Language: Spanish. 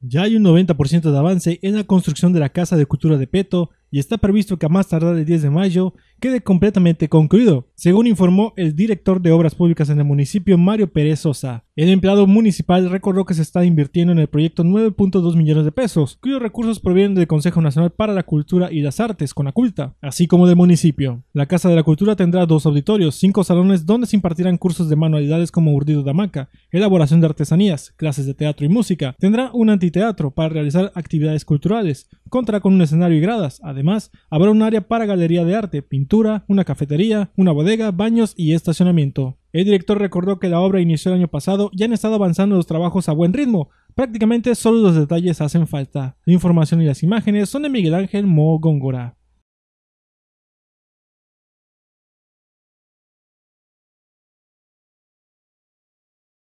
Ya hay un 90% de avance en la construcción de la Casa de Cultura de Peto y está previsto que a más tardar el 10 de mayo quede completamente concluido, según informó el director de Obras Públicas en el municipio Mario Pérez Sosa. El empleado municipal recordó que se está invirtiendo en el proyecto 9.2 millones de pesos, cuyos recursos provienen del Consejo Nacional para la Cultura y las Artes, con la culta, así como del municipio. La Casa de la Cultura tendrá dos auditorios, cinco salones donde se impartirán cursos de manualidades como urdido de hamaca, elaboración de artesanías, clases de teatro y música. Tendrá un antiteatro para realizar actividades culturales, contará con un escenario y gradas. Además, habrá un área para galería de arte, pintura, una cafetería, una bodega, baños y estacionamiento. El director recordó que la obra inició el año pasado y han estado avanzando los trabajos a buen ritmo. Prácticamente solo los detalles hacen falta. La información y las imágenes son de Miguel Ángel Mo Góngora.